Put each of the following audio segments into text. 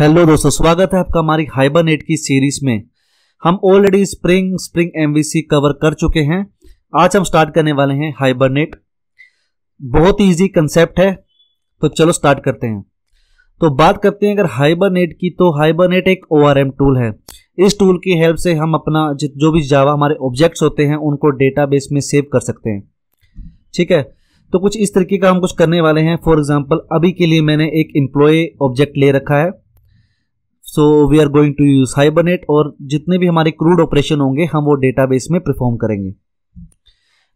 hello दोस्तों स्वागत है आपका हमारी हाइबरनेट की सीरीज में हम already spring spring MVC cover कर चुके हैं आज हम स्टार्ट करने वाले हैं हाइबरनेट बहुत इजी ईजी कंसेप्ट है तो चलो स्टार्ट करते हैं तो बात करते हैं अगर हाइबरनेट की तो हाइबरनेट एक ओ टूल है इस टूल की हेल्प से हम अपना जो भी जावा हमारे ऑब्जेक्ट्स होते हैं उनको डेटा में सेव कर सकते हैं ठीक है तो कुछ इस तरीके का हम कुछ करने वाले हैं फॉर एग्जाम्पल अभी के लिए मैंने एक एम्प्लॉय ऑब्जेक्ट ले रखा है so we are going to use Hibernate और जितने भी हमारे क्रूड ऑपरेशन होंगे हम वो डेटाबेस में परफॉर्म करेंगे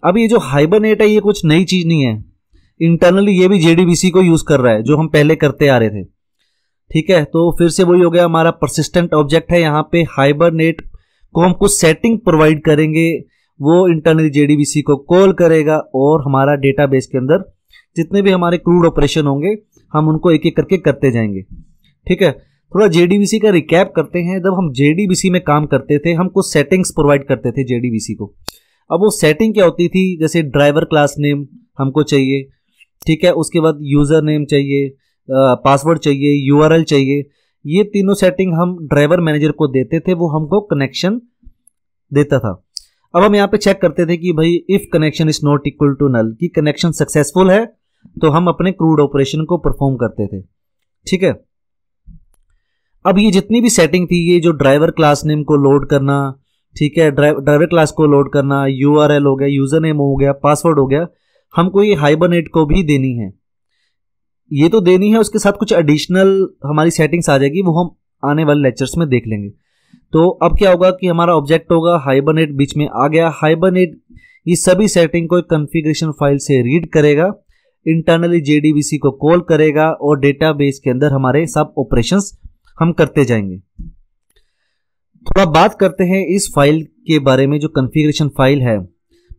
अब ये जो हाइबरनेट है ये कुछ नई चीज़ नहीं है इंटरनली ये भी जेडीबीसी को यूज़ कर रहा है जो हम पहले करते आ रहे थे ठीक है तो फिर से वही हो गया हमारा परसिस्टेंट ऑब्जेक्ट है यहाँ पे हाइबरनेट को हम कुछ सेटिंग प्रोवाइड करेंगे वो इंटरनली जेडीबीसी को कॉल करेगा और हमारा डेटाबेस के अंदर जितने भी हमारे क्रूड ऑपरेशन होंगे हम उनको एक एक करके करते जाएंगे ठीक है थोड़ा जे का रिकैप करते हैं जब हम जे में काम करते थे हम कुछ सेटिंग्स प्रोवाइड करते थे जे को अब वो सेटिंग क्या होती थी जैसे ड्राइवर क्लास नेम हमको चाहिए ठीक है उसके बाद यूज़र नेम चाहिए पासवर्ड चाहिए यू चाहिए ये तीनों सेटिंग हम ड्राइवर मैनेजर को देते थे वो हमको कनेक्शन देता था अब हम यहाँ पे चेक करते थे कि भाई if connection is not equal to null कि कनेक्शन सक्सेसफुल है तो हम अपने क्रूड ऑपरेशन को परफॉर्म करते थे ठीक है अब ये जितनी भी सेटिंग थी ये जो ड्राइवर क्लास नेम को लोड करना ठीक है ड्राइवर क्लास को लोड करना यू हो गया यूज़र नेम हो गया पासवर्ड हो गया हमको ये हाइबरनेट को भी देनी है ये तो देनी है उसके साथ कुछ एडिशनल हमारी सेटिंग्स आ जाएगी वो हम आने वाले लेक्चर्स में देख लेंगे तो अब क्या होगा कि हमारा ऑब्जेक्ट होगा हाइबरनेट बीच में आ गया हाइबरनेट ये सभी सेटिंग को एक कन्फिग्रेशन फाइल से रीड करेगा इंटरनली जेडीबीसी को कॉल करेगा और डेटाबेस के अंदर हमारे सब ऑपरेशंस हम करते जाएंगे थोड़ा बात करते हैं इस फाइल के बारे में जो कंफिग्रेशन फाइल है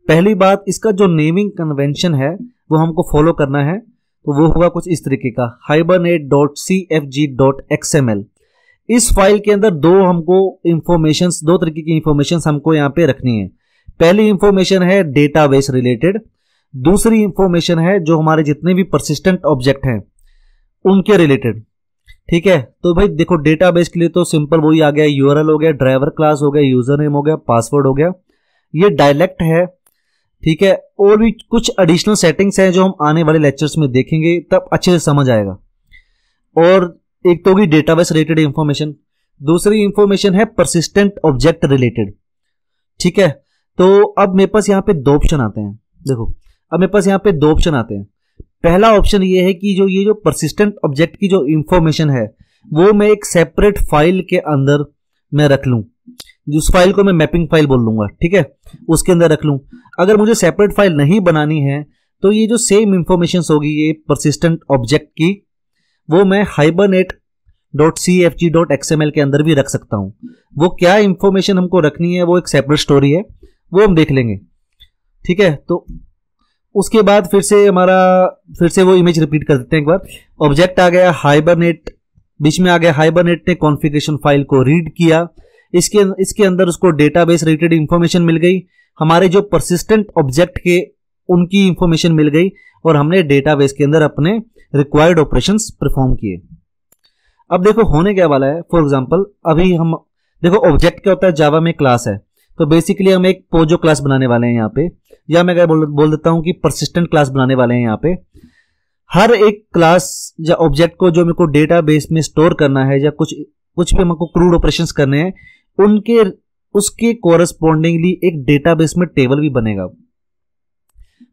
पहली बात इसका जो नेमिंग कन्वेंशन है वो हमको फॉलो करना है तो वो होगा कुछ इस तरीके का हाइबरनेट इस फाइल के अंदर दो हमको इंफॉर्मेशन दो तरीके की इंफॉर्मेशन हमको यहाँ पे रखनी है पहली इंफॉर्मेशन है डेटाबेस रिलेटेड दूसरी इंफॉर्मेशन है जो हमारे जितने भी परसिस्टेंट ऑब्जेक्ट हैं उनके रिलेटेड ठीक है तो भाई देखो डेटाबेस के लिए तो सिंपल वही आ गया यूआरएल हो गया ड्राइवर क्लास हो गया यूजर नेम हो गया पासवर्ड हो गया ये डायलेक्ट है ठीक है और भी कुछ एडिशनल सेटिंग्स हैं जो हम आने वाले लेक्चर्स में देखेंगे तब अच्छे से समझ आएगा और एक तो होगी डेटाबेस रिलेटेड इंफॉर्मेशन दूसरी इंफॉर्मेशन है परसिस्टेंट ऑब्जेक्ट रिलेटेड ठीक है तो अब मेरे पास यहाँ पे दो ऑप्शन आते हैं देखो अब मेरे पास यहाँ पे दो ऑप्शन आते हैं पहला ऑप्शन ये है कि जो ये जो परसिस्टेंट ऑब्जेक्ट की जो इंफॉर्मेशन है वो मैं एक सेपरेट फाइल के अंदर मैं रख लूँ उस फाइल को मैं मैपिंग फाइल बोल लूंगा ठीक है उसके अंदर रख लूँ अगर मुझे सेपरेट फाइल नहीं बनानी है तो ये जो सेम इंफॉर्मेशन होगी ये परसिस्टेंट ऑब्जेक्ट की वो मैं Hibernate dot C F G dot X M L के अंदर भी रख सकता हूँ वो क्या इंफॉर्मेशन हमको रखनी है वो एक सेपरेट स्टोरी है वो हम देख लेंगे ठीक है तो उसके बाद फिर से हमारा फिर से वो इमेज रिपीट कर देते हैं एक बार ऑब्जेक्ट आ गया हाइबरनेट बीच में आ गया हाइबरनेट ने कॉन्फ़िगरेशन फाइल को रीड किया इसके इसके अंदर उसको डेटाबेस रिलेटेड इंफॉर्मेशन मिल गई हमारे जो परसिस्टेंट ऑब्जेक्ट के उनकी इंफॉर्मेशन मिल गई और हमने डेटाबेस के अंदर अपने रिक्वायर्ड ऑपरेशन परफॉर्म किए अब देखो होने क्या वाला है फॉर एग्जाम्पल अभी हम देखो ऑब्जेक्ट क्या होता है जावा में क्लास है तो बेसिकली हम एक पोजो क्लास बनाने वाले हैं यहाँ पे या मैं बोल, बोल देता हूँ कि परसिस्टेंट क्लास बनाने वाले हैं यहाँ पे हर एक क्लास या ऑब्जेक्ट को जो मेरे को डेटा बेस में स्टोर करना है या कुछ कुछ भी हमको क्रूड ऑपरेशन करने हैं उनके उसके कोरस्पोंडिंगली एक डेटाबेस में टेबल भी बनेगा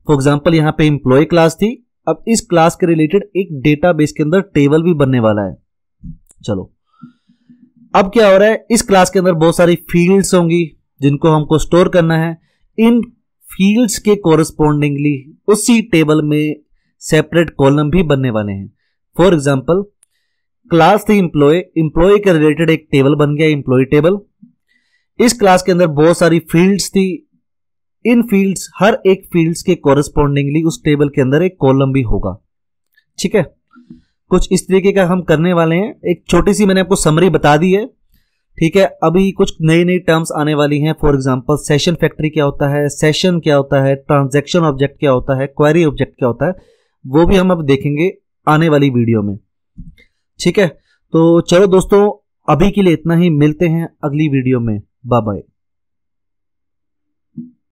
फॉर एग्जाम्पल यहाँ पे एम्प्लॉय क्लास थी अब इस क्लास के रिलेटेड एक डेटाबेस के अंदर टेबल भी बनने वाला है चलो अब क्या हो रहा है इस क्लास के अंदर बहुत सारी फील्ड्स होंगी जिनको हमको स्टोर करना है इन फील्ड्स के कॉरस्पॉन्डिंगली उसी टेबल में सेपरेट कॉलम भी बनने वाले हैं फॉर एग्जाम्पल क्लास थी इम्प्लॉय इम्प्लॉय के रिलेटेड एक टेबल बन गया इम्प्लॉय टेबल इस क्लास के अंदर बहुत सारी फील्ड्स थी इन फील्ड्स हर एक फील्ड्स के कॉरेस्पॉन्डिंगली उस टेबल के अंदर एक कॉलम भी होगा ठीक है कुछ इस तरीके का हम करने वाले हैं एक छोटी सी मैंने आपको समरी बता दी है ठीक है अभी कुछ नई नई टर्म्स आने वाली हैं फॉर एग्जांपल सेशन फैक्ट्री क्या होता है सेशन क्या होता है ट्रांजैक्शन ऑब्जेक्ट क्या होता है क्वेरी ऑब्जेक्ट क्या होता है वो भी हम अब देखेंगे आने वाली वीडियो में ठीक है तो चलो दोस्तों अभी के लिए इतना ही मिलते हैं अगली वीडियो में बाय बाय